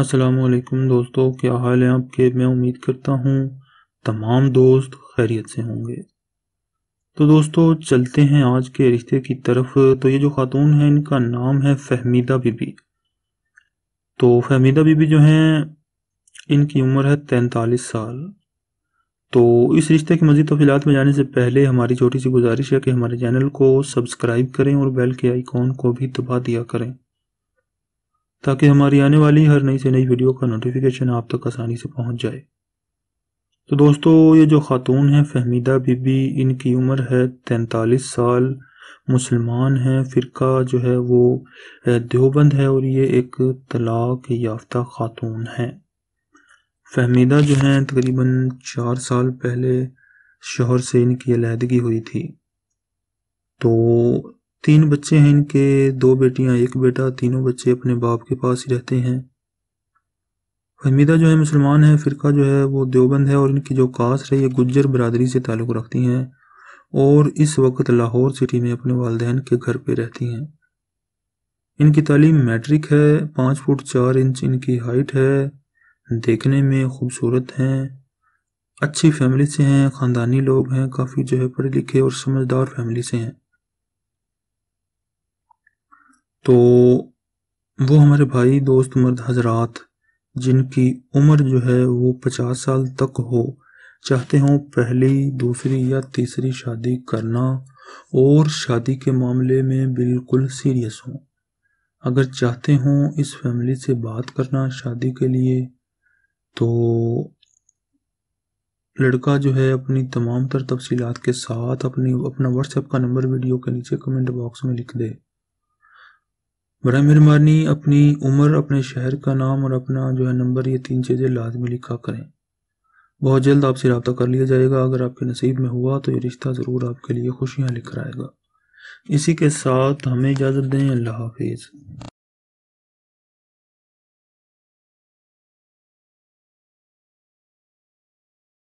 असलकुम दोस्तों क्या हाल है आपके मैं उम्मीद करता हूँ तमाम दोस्त खैरियत से होंगे तो दोस्तों चलते हैं आज के रिश्ते की तरफ तो ये जो ख़ातून है इनका नाम है फहमीदा बीबी तो फहमीदा बीबी जो हैं इनकी उम्र है तैंतालीस साल तो इस रिश्ते की मज़ीद तफीलात में जाने से पहले हमारी छोटी सी गुजारिश है कि हमारे चैनल को सब्सक्राइब करें और बेल के आइकॉन को भी दबा दिया करें ताकि हमारी आने वाली हर नई से नई वीडियो का नोटिफिकेशन आप तक आसानी से पहुंच जाए तो दोस्तों ये जो ख़ातून हैं फहमीदा बीबी इनकी उम्र है तैंतालीस साल मुसलमान हैं फ़िरका जो है वो देवबंद है और ये एक तलाक याफ्ता ख़ातून हैं फहमीदा जो हैं तकरीबन चार साल पहले शोहर से इनकी अलहदगी हुई थी तो तीन बच्चे हैं इनके दो बेटियां एक बेटा तीनों बच्चे अपने बाप के पास ही रहते हैं फहमीदा जो है मुसलमान है फ़िरका जो है वो देवबंद है और इनकी जो कास्ट है ये गुज्जर बरदरी से ताल्लुक़ रखती हैं और इस वक्त लाहौर सिटी में अपने वालदेन के घर पर रहती हैं इनकी तालीम मैट्रिक है पाँच फुट चार इंच इनकी हाइट है देखने में खूबसूरत हैं अच्छी फैमिली से हैं ख़ानदानी लोग हैं काफ़ी जो है पढ़े लिखे और समझदार फैमिली से हैं तो वो हमारे भाई दोस्त मर्द हजरात जिनकी उम्र जो है वो पचास साल तक हो चाहते हों पहली दूसरी या तीसरी शादी करना और शादी के मामले में बिल्कुल सीरियस हों अगर चाहते हों इस फैमिली से बात करना शादी के लिए तो लड़का जो है अपनी तमाम तर तफसीत के साथ अपनी अपना व्हाट्सएप का नंबर वीडियो के नीचे कमेंट बॉक्स में लिख दे बर मेहरबानी अपनी उम्र अपने शहर का नाम और अपना जो है नंबर ये तीन चीज़ें लाजमी लिखा करें बहुत जल्द आपसे रबता कर लिया जाएगा अगर आपके नसीब में हुआ तो ये रिश्ता ज़रूर आपके लिए खुशियाँ लिख आएगा इसी के साथ हमें इजाज़त दें अल्लाह हाफिज़